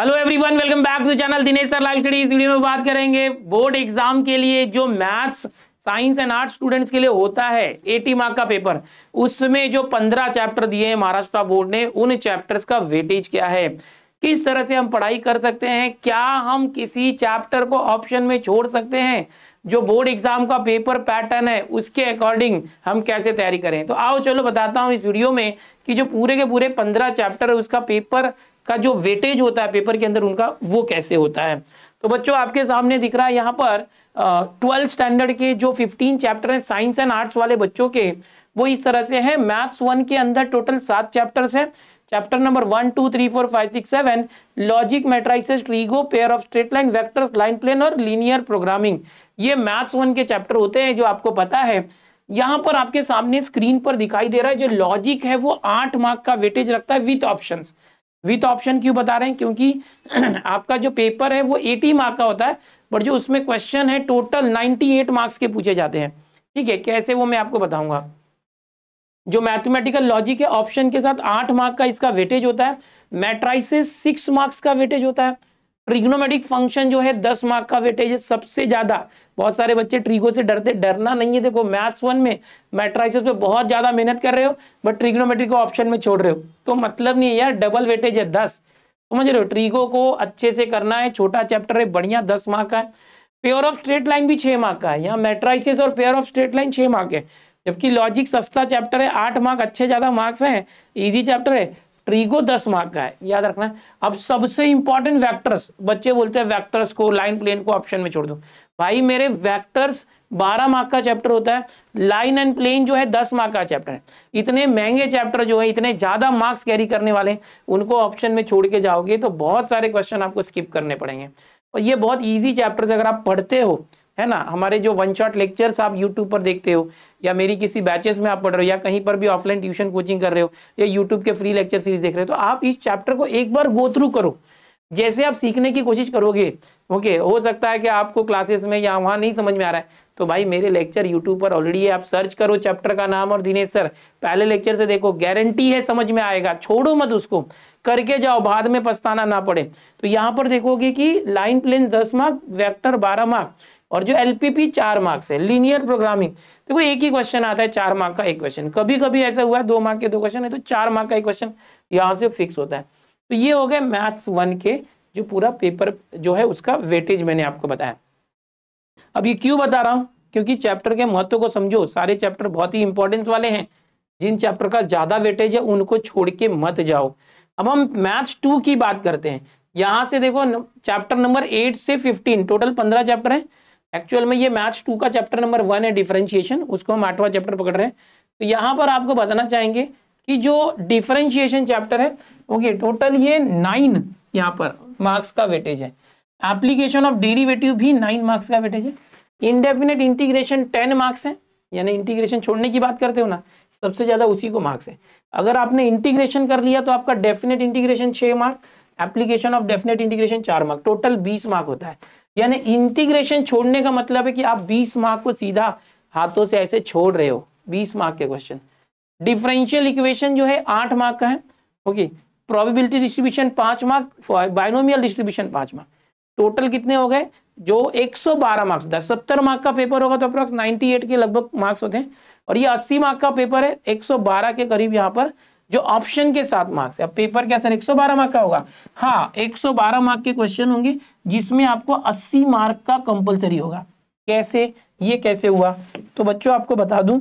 hello everyone welcome back to channel Dinesh sir Lalkadi इस video में बात करेंगे बोर्ड एग्जाम के लिए जो maths science and arts students के लिए होता है एटी मार्क का पेपर उसमें जो पंद्रह चैप्टर दिए हैं महाराष्ट्र बोर्ड ने उन चैप्टर्स का वेटेज क्या है किस तरह से हम पढ़ाई कर सकते हैं क्या हम किसी चैप्टर को ऑप्शन में छोड़ सकते हैं जो बोर्ड एग्जाम का पेपर पैटर्न है उसके अकॉर्डिंग हम कैसे तैयारी करें तो आओ चलो बताता हूँ इस वीडियो में कि जो पूरे के पूरे पंद्रह चैप्टर उसका पेपर का जो वेटेज होता है पेपर के अंदर उनका वो कैसे होता है तो बच्चों आपके सामने दिख रहा है यहाँ पर ट्वेल्थ uh, स्टैंडर्ड के जो फिफ्टीन चैप्टर हैं साइंस एंड आर्ट्स वाले बच्चों के वो इस तरह से है मैथ्स वन के अंदर टोटल सात चैप्टर्स हैं chapter number one two three four five six seven logic matrices trigo pair of straight line vectors line plane और लीनियर प्रोग्रामिंग ये मैथ्स वन के चैप्टर होते हैं जो आपको पता है यहां पर आपके सामने स्क्रीन पर दिखाई दे रहा है जो लॉजिक है वो आठ मार्क का वेटेज रखता है विथ ऑप्शन विथ ऑप्शन क्यों बता रहे हैं क्योंकि आपका जो पेपर है वो एटी मार्क का होता है बट जो उसमें क्वेश्चन है टोटल 98 मार्क्स के पूछे जाते हैं ठीक है कैसे वो मैं आपको बताऊंगा जो मैथमेटिकल लॉजिक है ऑप्शन के साथ आठ मार्क का इसका वेटेज होता है मैट्राइसिस सिक्स मार्क्स का वेटेज होता है ट्रिग्नोमेटिक फंक्शन जो है दस मार्क का वेटेज है सबसे ज्यादा बहुत सारे बच्चे ट्रिगो से डरते डरना नहीं है देखो मैथ्स वन में मैट्राइसिस पे बहुत ज्यादा मेहनत कर रहे हो बट ट्रिग्नोमेट्री को ऑप्शन में छोड़ रहे हो तो मतलब नहीं है यार डबल वेटेज है दस समझ रहे हो ट्रिगो को अच्छे से करना है छोटा चैप्टर है बढ़िया दस मार्क का है पेयर ऑफ स्ट्रेट लाइन भी छह मार्क का है यहाँ मेट्राइसिस और पेयर ऑफ स्ट्रेट लाइन छह मार्क है जबकि लॉजिक सस्ता चैप्टर है आठ मार्क अच्छे ज़्यादा मार्क्स हैं इजी चैप्टर है फ्रीगो दस मार्क का है याद रखना अब सबसे इंपॉर्टेंट वैक्टर्स बच्चे बोलते हैं वैक्टर्स को लाइन प्लेन को ऑप्शन में छोड़ दो भाई मेरे वैक्टर्स 12 मार्क का चैप्टर होता है लाइन एंड प्लेन जो है 10 मार्क का चैप्टर है इतने महंगे चैप्टर जो है इतने ज़्यादा मार्क्स कैरी करने वाले उनको ऑप्शन में छोड़ के जाओगे तो बहुत सारे क्वेश्चन आपको स्किप करने पड़ेंगे और ये बहुत ईजी चैप्टर्स अगर आप पढ़ते हो है ना हमारे जो वन शॉट लेक्चर्स आप यूट्यूब पर देखते हो या मेरी किसी बैचेस में आप पढ़ रहे हो या कहीं पर भी ऑफलाइन ट्यूशन कोचिंग कर रहे हो या यूट्यूब के फ्री लेक्चर सीरीज देख रहे हो तो आप इस चैप्टर को एक बार गो थ्रू करो जैसे आप सीखने की कोशिश करोगे ओके हो सकता है कि आपको क्लासेस में या वहाँ नहीं समझ में आ रहा है तो भाई मेरे लेक्चर यूट्यूब पर ऑलरेडी है आप सर्च करो चैप्टर का नाम और दिनेश सर पहले लेक्चर से देखो गारंटी है समझ में आएगा छोड़ो मत उसको करके जाओ बाद में पछताना ना पड़े तो यहाँ पर देखोगे कि लाइन प्लेन दस मार्क वैक्टर बारह मार्क और जो एलपीपी चार मार्क्स है लीनियर प्रोग्रामिंग देखो एक ही क्वेश्चन आता है चार मार्क का एक क्वेश्चन कभी कभी ऐसा हुआ है दो मार्क के दो क्वेश्चन है तो चार मार्क का एक क्वेश्चन यहाँ से फिक्स होता है तो ये हो गए मैथ्स वन के जो पूरा पेपर जो है उसका वेटेज मैंने आपको बताया अब ये क्यों बता रहा हूँ क्योंकि चैप्टर के महत्व को समझो सारे चैप्टर बहुत ही इंपॉर्टेंस वाले हैं जिन चैप्टर का ज़्यादा वेटेज है उनको छोड़ के मत जाओ अब हम मैथ्स टू की बात करते हैं यहाँ से देखो चैप्टर नंबर एट से फिफ्टीन टोटल पंद्रह चैप्टर हैं एक्चुअल में ये मैथ्स टू का चैप्टर नंबर वन है डिफरेंशिएशन उसको हम आठवां चैप्टर पकड़ रहे हैं तो यहाँ पर आपको बताना चाहेंगे कि जो डिफरेंशिएशन चैप्टर है ओके टोटल ये नाइन यहाँ पर मार्क्स का वेटेज है एप्लीकेशन ऑफ डेरिवेटिव भी नाइन मार्क्स का वेटेज है इनडेफिनेट इंटीग्रेशन टेन मार्क्स है यानी इंटीग्रेशन छोड़ने की बात करते हो ना सबसे ज़्यादा उसी को मार्क्स है अगर आपने इंटीग्रेशन कर लिया तो आपका डेफिनेट इंटीग्रेशन छः mark application of definite integration चार मार्क टोटल बीस मार्क होता है यानी इंटीग्रेशन छोड़ने का मतलब है कि आप 20 मार्क को सीधा हाथों से ऐसे छोड़ रहे हो 20 मार्क के क्वेश्चन डिफरेंशियल इक्वेशन जो है आठ मार्क का है ओके प्रोबेबिलिटी डिस्ट्रीब्यूशन पांच मार्क बाइनोमियल डिस्ट्रीब्यूशन पांच मार्क टोटल कितने हो गए जो 112 मार्क्स दस सत्तर मार्क का पेपर होगा तो अप्रॉक्स 98 के लगभग मार्क्स होते हैं और ये 80 मार्क का पेपर है 112 के करीब यहाँ पर जो ऑप्शन के साथ मार्क्स है अब पेपर क्या सर 112 मार्क का होगा हाँ 112 मार्क के क्वेश्चन होंगे जिसमें आपको 80 मार्क का कंपलसरी होगा कैसे ये कैसे हुआ तो बच्चों आपको बता दू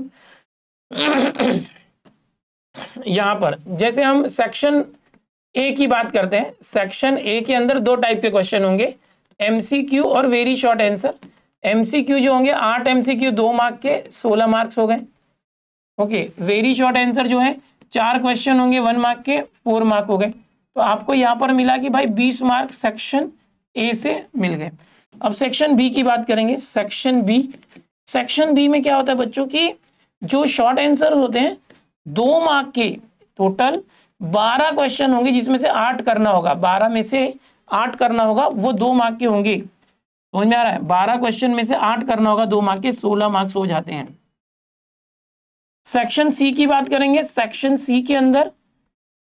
यहां पर जैसे हम सेक्शन ए की बात करते हैं सेक्शन ए के अंदर दो टाइप के क्वेश्चन होंगे एमसीक्यू और वेरी शॉर्ट आंसर एमसीक्यू जो होंगे आठ एमसीक्यू दो मार्क के सोलह मार्क्स हो गए ओके वेरी शॉर्ट आंसर जो है चार क्वेश्चन होंगे वन मार्क के फोर मार्क हो गए तो आपको यहाँ पर मिला कि भाई बीस मार्क सेक्शन ए से मिल गए अब सेक्शन बी की बात करेंगे सेक्शन बी सेक्शन बी में क्या होता है बच्चों की जो शॉर्ट आंसर होते हैं दो मार्क के टोटल बारह क्वेश्चन होंगे जिसमें से आठ करना होगा बारह में से आठ करना होगा वो दो मार्क के होंगे समझ में आ रहा है बारह क्वेश्चन में से आठ करना होगा दो मार्क के सोलह मार्क्स हो जाते हैं सेक्शन सी की बात करेंगे सेक्शन सी के अंदर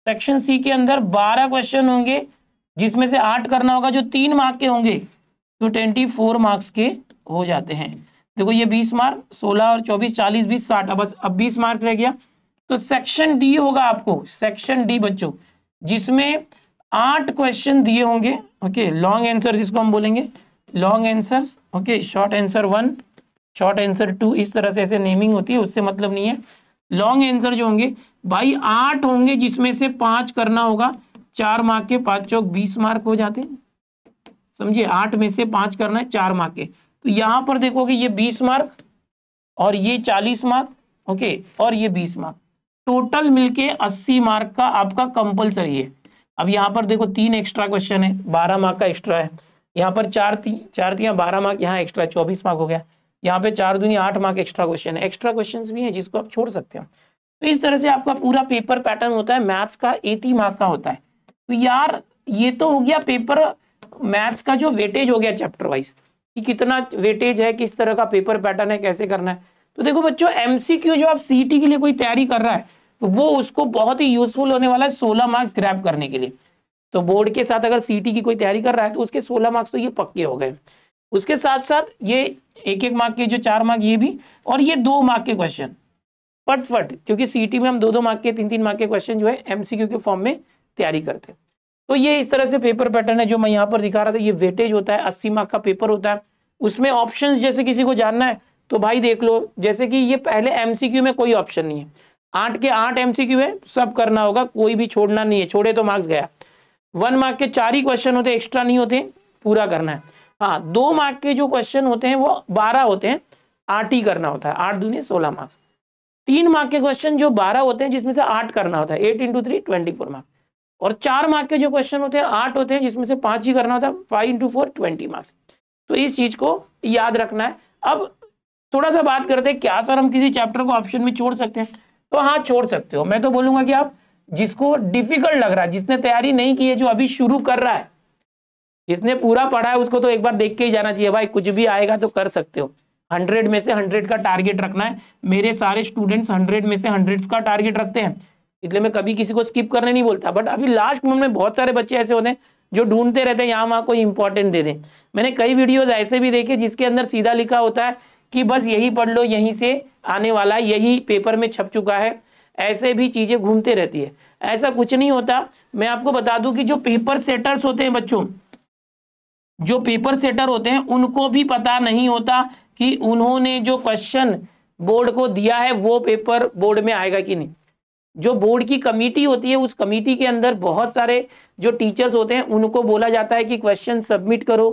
सेक्शन सी के अंदर बारह क्वेश्चन होंगे जिसमें से आठ करना होगा जो तीन मार्क के होंगे तो ट्वेंटी फोर मार्क्स के हो जाते हैं देखो ये बीस मार्क सोलह और चौबीस चालीस बीस साठ अब अब बीस मार्क रह गया तो सेक्शन डी होगा आपको सेक्शन डी बच्चों जिसमें आठ क्वेश्चन दिए होंगे ओके लॉन्ग एंसर जिसको हम बोलेंगे long answer okay short answer one short answer two इस तरह से ऐसे नेमिंग होती है उससे मतलब नहीं है लॉन्ग आंसर जो होंगे भाई आठ होंगे जिसमें से पांच करना होगा चार मार्क के पांच चौक बीस मार्क हो जाते हैं समझिए आठ में से पांच करना है चार मार्क के तो यहां पर देखोगे ये बीस मार्क और ये चालीस मार्क ओके और ये बीस मार्क टोटल मिलके अस्सी मार्क का आपका कंपलसरी है अब यहां पर देखो तीन एक्स्ट्रा क्वेश्चन है बारह मार्क का एक्स्ट्रा है यहाँ पर चार ती, चार तीन बारह मार्क यहाँ एक्स्ट्रा चौबीस मार्क हो गया यहाँ पे चार दुनिया आठ मार्क एक्स्ट्रा क्वेश्चन है एक्स्ट्रा क्वेश्चन भी है जिसको आप छोड़ सकते हो तो इस तरह से आपका पूरा पेपर पैटर्न होता है मैथ्स का एटी मार्क का होता है तो यार ये तो हो गया पेपर मैथ्स का जो वेटेज हो गया चैप्टर वाइज कि कितना वेटेज है किस तरह का पेपर पैटर्न है कैसे करना है तो देखो बच्चों एमसीक्यू जो आप सीटी e के लिए कोई तैयारी कर रहा है तो वो उसको बहुत ही यूजफुल होने वाला है सोलह मार्क्स ग्रैप करने के लिए तो बोर्ड के साथ अगर सीटी e की कोई तैयारी कर रहा है तो उसके सोलह मार्क्स तो ये पक्के हो गए उसके साथ साथ ये एक एक मार्क के जो चार मार्क ये भी और ये दो मार्क के क्वेश्चन फट फट क्योंकि सीटी में हम दो दो मार्क के तीन तीन मार्क के क्वेश्चन जो है एमसीक्यू के फॉर्म में तैयारी करते हैं तो ये इस तरह से पेपर पैटर्न है जो मैं यहाँ पर दिखा रहा था ये वेटेज होता है अस्सी मार्क का पेपर होता है उसमें ऑप्शन जैसे किसी को जानना है तो भाई देख लो जैसे कि ये पहले एमसीक्यू में कोई ऑप्शन नहीं है आठ के आठ एमसीक्यू है सब करना होगा कोई भी छोड़ना नहीं है छोड़े तो मार्क्स गया वन मार्क के चार ही क्वेश्चन होते एक्स्ट्रा नहीं होते पूरा करना है हाँ दो मार्क तो- के जो क्वेश्चन होते हैं वो बारह होते हैं आठ ही करना होता है आठ दूनी सोलह मार्क्स तीन मार्क के क्वेश्चन जो बारह होते हैं जिसमें से आठ करना होता है eight into three twenty four marks और चार मार्क के जो क्वेश्चन होते हैं आठ होते हैं जिसमें से पांच ही करना होता है five into four twenty marks तो इस चीज को याद रखना है अब थोड़ा सा बात करते हैं क्या सर हम किसी चैप्टर को ऑप्शन में छोड़ सकते हैं तो हाँ छोड़ सकते हो मैं तो बोलूंगा कि आप जिसको डिफिकल्ट लग रहा है जिसने तैयारी नहीं की है जो अभी शुरू कर रहा है जिसने पूरा पढ़ा है उसको तो एक बार देख के ही जाना चाहिए भाई कुछ भी आएगा तो कर सकते हो हंड्रेड में से हंड्रेड का टारगेट रखना है मेरे सारे स्टूडेंट्स हंड्रेड में से हंड्रेड का टारगेट रखते हैं इसलिए मैं कभी किसी को स्किप करने नहीं बोलता बट अभी लास्ट मोमेंट में बहुत सारे बच्चे ऐसे होते हैं जो ढूंढते रहते हैं यहाँ वहाँ कोई इंपॉर्टेंट दे दें मैंने कई वीडियोज ऐसे भी देखे जिसके अंदर सीधा लिखा होता है कि बस यही पढ़ लो यहीं से आने वाला है यही पेपर में छप चुका है ऐसे भी चीज़ें घूमते रहती है ऐसा कुछ नहीं होता मैं आपको बता दूं कि जो पेपर सेटर्स होते हैं बच्चों जो पेपर सेटर होते हैं उनको भी पता नहीं होता कि उन्होंने जो क्वेश्चन बोर्ड को दिया है वो पेपर बोर्ड में आएगा कि नहीं जो बोर्ड की कमेटी होती है उस कमेटी के अंदर बहुत सारे जो टीचर्स होते हैं उनको बोला जाता है कि क्वेश्चन सबमिट करो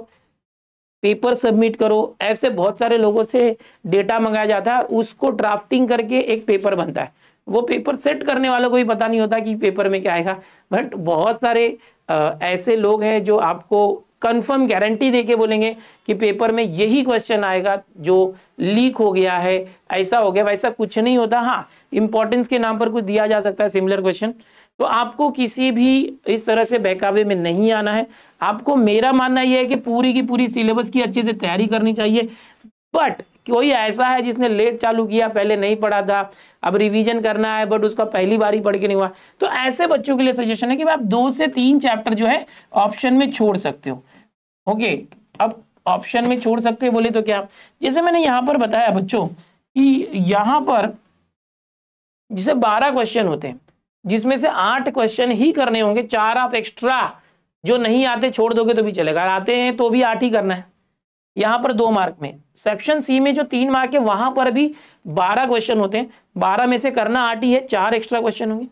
पेपर सबमिट करो ऐसे बहुत सारे लोगों से डेटा मंगाया जाता है उसको ड्राफ्टिंग करके एक पेपर बनता है वो पेपर सेट करने वालों को भी पता नहीं होता कि पेपर में क्या आएगा बट बहुत सारे ऐसे लोग हैं जो आपको कंफर्म गारंटी के बोलेंगे कि पेपर में यही क्वेश्चन आएगा जो लीक हो गया है ऐसा हो गया वैसा कुछ नहीं होता हाँ इंपॉर्टेंस के नाम पर कुछ दिया जा सकता है सिमिलर क्वेश्चन तो आपको किसी भी इस तरह से बहकावे में नहीं आना है आपको मेरा मानना यह है कि पूरी की पूरी सिलेबस की अच्छे से तैयारी करनी चाहिए बट कोई ऐसा है जिसने लेट चालू किया पहले नहीं पढ़ा था अब रिवीजन करना है बट उसका पहली बार ही पढ़ के नहीं हुआ तो ऐसे बच्चों के लिए सजेशन है कि आप दो से तीन चैप्टर जो है ऑप्शन में छोड़ सकते हो ओके अब ऑप्शन में छोड़ सकते बोले तो क्या जैसे मैंने यहाँ पर बताया बच्चों कि यहाँ पर जिसे बारह क्वेश्चन होते हैं जिसमें से आठ क्वेश्चन ही करने होंगे चार आप एक्स्ट्रा जो नहीं आते छोड़ दोगे तो भी चलेगा आते हैं तो भी आठ ही करना है यहाँ पर दो मार्क में सेक्शन सी में जो तीन मार्क है वहां पर भी बारह क्वेश्चन होते हैं बारह में से करना आठ है चार एक्स्ट्रा क्वेश्चन होंगे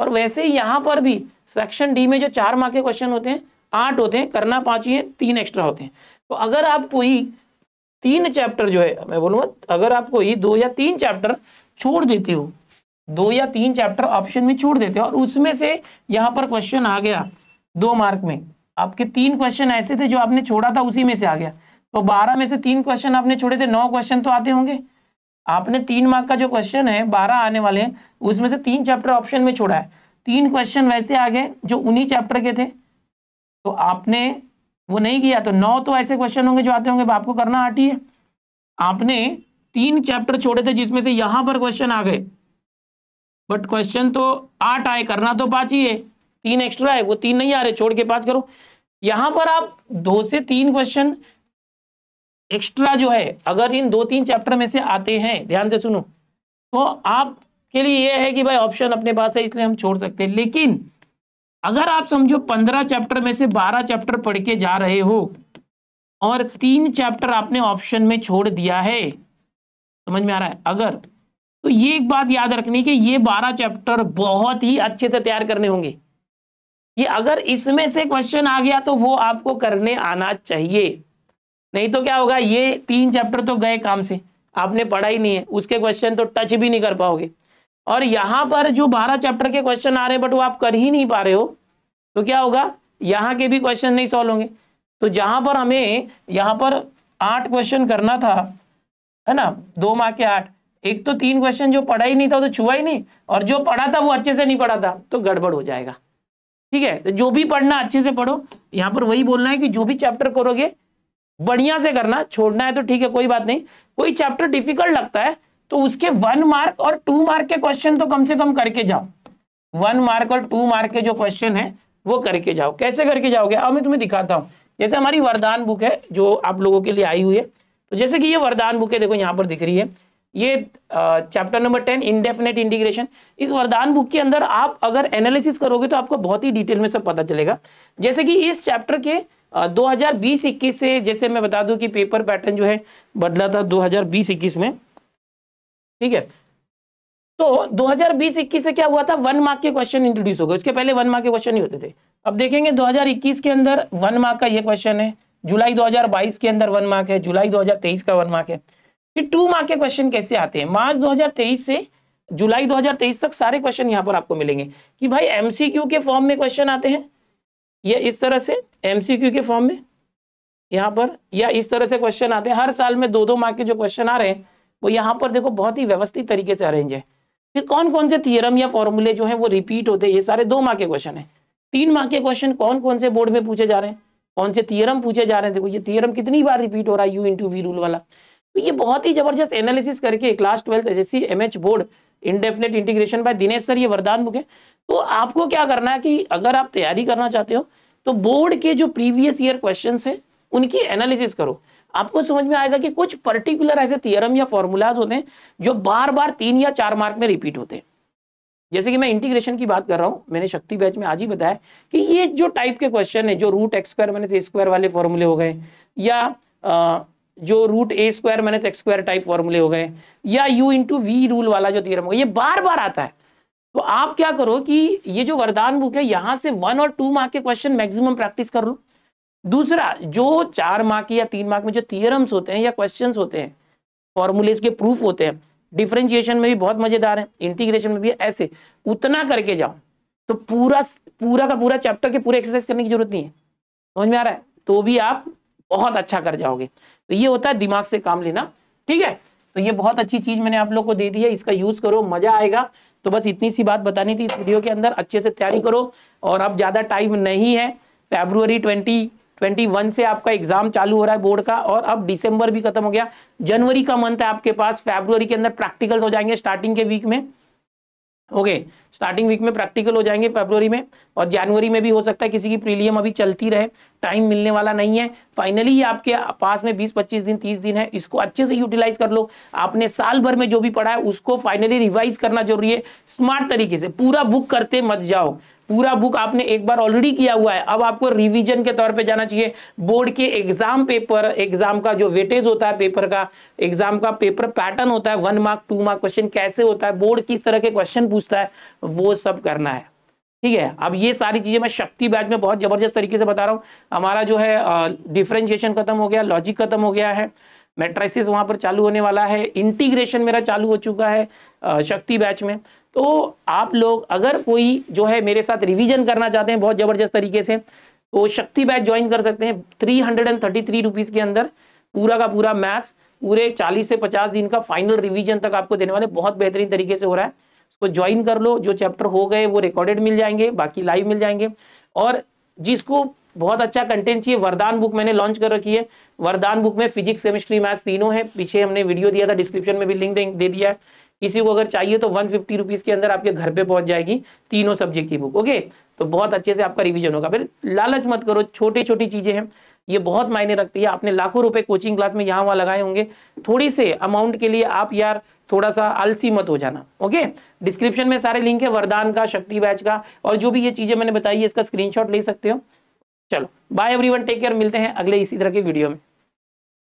और वैसे ही यहाँ पर भी सेक्शन डी में जो चार मार्क के क्वेश्चन होते हैं आठ होते हैं करना पांच ही है तीन एक्स्ट्रा होते हैं तो अगर आप कोई तीन चैप्टर जो है मैं बोलूंगा अगर आप कोई दो या तीन चैप्टर छोड़ देते हो दो या तीन चैप्टर ऑप्शन में छोड़ देते हो और उसमें से यहाँ पर क्वेश्चन आ गया दो मार्क में आपके तीन क्वेश्चन ऐसे थे जो आपने छोड़ा था उसी में से आ गया तो बारह में से तीन क्वेश्चन आपने छोड़े थे नौ क्वेश्चन तो आते होंगे आपने तीन मार्क का जो क्वेश्चन है बारह आने वाले हैं उसमें से तीन चैप्टर ऑप्शन में छोड़ा है तीन क्वेश्चन वैसे आ गए जो उन्हीं चैप्टर के थे तो आपने वो नहीं किया तो नौ तो ऐसे क्वेश्चन होंगे जो आते होंगे आपको करना आती है आपने तीन चैप्टर छोड़े थे जिसमें से यहां पर क्वेश्चन आ गए बट क्वेश्चन तो आठ आए करना तो पाँच ही है तीन एक्स्ट्रा है वो तीन नहीं आ रहे छोड़ के पाँच करो यहाँ पर आप दो से तीन क्वेश्चन एक्स्ट्रा जो है अगर इन दो तीन चैप्टर में से आते हैं ध्यान से सुनो तो आप के लिए यह है कि भाई ऑप्शन अपने पास है इसलिए हम छोड़ सकते हैं लेकिन अगर आप समझो पंद्रह चैप्टर में से बारह चैप्टर पढ़ के जा रहे हो और तीन चैप्टर आपने ऑप्शन में छोड़ दिया है समझ में आ रहा है अगर तो ये एक बात याद रखनी कि ये बारह चैप्टर बहुत ही अच्छे से तैयार करने होंगे ये अगर इसमें से क्वेश्चन आ गया तो वो आपको करने आना चाहिए नहीं तो क्या होगा ये तीन चैप्टर तो गए काम से आपने पढ़ा ही नहीं है उसके क्वेश्चन तो टच भी नहीं कर पाओगे और यहाँ पर जो बारह चैप्टर के क्वेश्चन आ रहे हैं बट वो आप कर ही नहीं पा रहे हो तो क्या होगा यहाँ के भी क्वेश्चन नहीं सॉल्व होंगे तो जहाँ पर हमें यहाँ पर आठ क्वेश्चन करना था है ना दो माह के आठ एक तो तीन क्वेश्चन जो पढ़ा ही नहीं था वो तो छुआ ही नहीं और जो पढ़ा था वो अच्छे से नहीं पढ़ा था तो गड़बड़ हो जाएगा ठीक है तो जो भी पढ़ना अच्छे से पढ़ो यहाँ पर वही बोलना है कि जो भी चैप्टर करोगे बढ़िया से करना छोड़ना है तो ठीक है कोई बात नहीं कोई चैप्टर डिफिकल्ट लगता है तो उसके वन मार्क और टू मार्क के क्वेश्चन तो कम से कम करके जाओ वन मार्क और टू मार्क के जो क्वेश्चन है वो करके जाओ कैसे करके जाओगे अब मैं तुम्हें दिखाता हूँ जैसे हमारी वरदान बुक है जो आप लोगों के लिए आई हुई है तो जैसे कि ये वरदान बुक है देखो यहाँ पर दिख रही है ये chapter number ten indefinite integration इस वरदान बुक के अंदर आप अगर एनालिसिस करोगे तो आपको बहुत ही डिटेल में सब पता चलेगा जैसे कि इस चैप्टर के 2020-21 से जैसे मैं बता दूं कि पेपर पैटर्न जो है बदला था 2020-21 में ठीक है तो 2020-21 से क्या हुआ था वन मार्क के क्वेश्चन इंट्रोड्यूस हो गए उसके पहले वन मार्क के क्वेश्चन नहीं होते थे अब देखेंगे 2021 के अंदर वन मार्क का ये क्वेश्चन है जुलाई 2022 के अंदर वन मार्क है जुलाई 2023 का वन मार्क है टू मार्क के क्वेश्चन कैसे आते हैं मार्च 2023 से जुलाई 2023 तक सारे क्वेश्चन यहाँ पर आपको मिलेंगे कि भाई एमसीक्यू के फॉर्म में क्वेश्चन आते हैं या इस तरह से एमसीक्यू के फॉर्म में यहाँ पर या इस तरह से क्वेश्चन आते हैं हर साल में दो दो मार्क के जो क्वेश्चन आ रहे हैं वो यहाँ पर देखो बहुत ही व्यवस्थित तरीके से अरेंज है फिर कौन कौन से थियरम या फॉर्मूले जो है वो रिपीट होते हैं ये सारे दो मार्क के क्वेश्चन है तीन मार्क के क्वेश्चन कौन कौन से बोर्ड में पूछे जा रहे हैं कौन से थियरम पूछे जा रहे हैं देखो ये थियरम कितनी बार रिपीट हो रहा है यू इंटू वी रूल वाला तो ये बहुत ही जबरदस्त एनालिसिस करके class twelfth S S board indefinite integration by Dinesh sir ये वरदान बुक है तो आपको क्या करना है कि अगर आप तैयारी करना चाहते हो तो बोर्ड के जो प्रीवियस ईयर क्वेश्चन है उनकी एनालिसिस करो आपको समझ में आएगा कि कुछ पर्टिकुलर ऐसे थियरम या फॉर्मूलाज होते हैं जो बार बार तीन या चार मार्क में रिपीट होते हैं जैसे कि मैं इंटीग्रेशन की बात कर रहा हूं मैंने शक्ति बैच में आज ही बताया कि ये जो टाइप के क्वेश्चन है जो रूट एक्सक्वायर मैंने स्क्वायर तो वाले फॉर्मूले हो गए या जो root A square minus X square type फॉर्मूले हो गए या यू इंटू वी रूल वाला जो थ्योरम होगा ये बार बार आता है तो आप क्या करो कि ये जो वरदान बुक है यहां से वन और टू मार्क के क्वेश्चन मैक्सिमम प्रैक्टिस कर लो दूसरा जो चार मार्क या तीन मार्क में जो थियरम्स होते हैं या क्वेश्चन होते हैं फॉर्मूलेज के प्रूफ होते हैं डिफ्रेंशिएशन में भी बहुत मजेदार है इंटीग्रेशन में भी ऐसे उतना करके जाओ तो पूरा पूरा का पूरा चैप्टर के पूरे एक्सरसाइज करने की जरूरत नहीं है समझ में आ रहा है तो भी आप बहुत अच्छा कर जाओगे तो ये होता है दिमाग से काम लेना ठीक है तो ये बहुत अच्छी चीज मैंने आप लोग को दे दी है इसका यूज करो मजा आएगा तो बस इतनी सी बात बतानी थी इस वीडियो के अंदर अच्छे से तैयारी करो और अब ज्यादा टाइम नहीं है फेब्रुवरी ट्वेंटी ट्वेंटी वन से आपका एग्जाम चालू हो रहा है बोर्ड का और अब दिसंबर भी खत्म हो गया जनवरी का मंथ है आपके पास फेब्रुवरी के अंदर प्रैक्टिकल्स हो जाएंगे स्टार्टिंग के वीक में ओके स्टार्टिंग वीक में प्रैक्टिकल हो जाएंगे फेब्रुवरी में और जनवरी में भी हो सकता है किसी की प्रीलियम अभी चलती रहे टाइम मिलने वाला नहीं है फाइनली आपके पास में बीस पच्चीस दिन 30 दिन है इसको अच्छे से यूटिलाइज कर लो आपने साल भर में जो भी पढ़ा है उसको फाइनली रिवाइज करना जरूरी है स्मार्ट तरीके से पूरा बुक करते मत जाओ पूरा बुक आपने एक बार ऑलरेडी किया हुआ है अब आपको रिवीजन के तौर पे जाना चाहिए बोर्ड के एग्जाम पेपर एग्जाम का जो वेटेज होता है पेपर का एग्जाम का पेपर पैटर्न होता है one mark two mark question कैसे होता है बोर्ड किस तरह के क्वेश्चन पूछता है वो सब करना है ठीक है अब ये सारी चीज़ें मैं शक्ति बैच में बहुत ज़बरदस्त तरीके से बता रहा हूँ हमारा जो है डिफ्रेंशिएशन खत्म हो गया लॉजिक खत्म हो गया है मेट्राइसिस वहां पर चालू होने वाला है इंटीग्रेशन मेरा चालू हो चुका है शक्ति बैच में तो आप लोग अगर कोई जो है मेरे साथ रिविजन करना चाहते हैं बहुत ज़बरदस्त तरीके से तो शक्ति बैच ज्वाइन कर सकते हैं three hundred and thirty three rupees के अंदर पूरा का पूरा मैथ्स पूरे चालीस से पचास दिन का फाइनल रिवीजन तक आपको देने वाले बहुत बेहतरीन तरीके से हो रहा है उसको ज्वाइन कर लो जो चैप्टर हो गए वो रिकॉर्डेड मिल जाएंगे बाकी लाइव मिल जाएंगे और जिसको बहुत अच्छा कंटेंट चाहिए वरदान बुक मैंने लॉन्च कर रखी है वरदान बुक में फिजिक्स केमिस्ट्री मैथ्स तीनों है पीछे हमने वीडियो दिया था डिस्क्रिप्शन में भी लिंक दे दिया है किसी को अगर चाहिए तो वन फिफ्टी रुपीज़ के अंदर आपके घर पे पहुंच जाएगी तीनों सब्जेक्ट की बुक ओके तो बहुत अच्छे से आपका रिविजन होगा फिर लालच मत करो छोटी छोटी चीज़ें हैं ये बहुत मायने रखती है आपने लाखों रुपए कोचिंग क्लास में यहाँ वहाँ लगाए होंगे थोड़ी से अमाउंट के लिए आप यार थोड़ा सा आलसी मत हो जाना ओके डिस्क्रिप्शन में सारे लिंक है वरदान का शक्ति बैच का और जो भी ये चीज़ें मैंने बताई है इसका स्क्रीनशॉट ले सकते हो चलो बाय एवरीवन टेक केयर मिलते हैं अगले इसी तरह के वीडियो में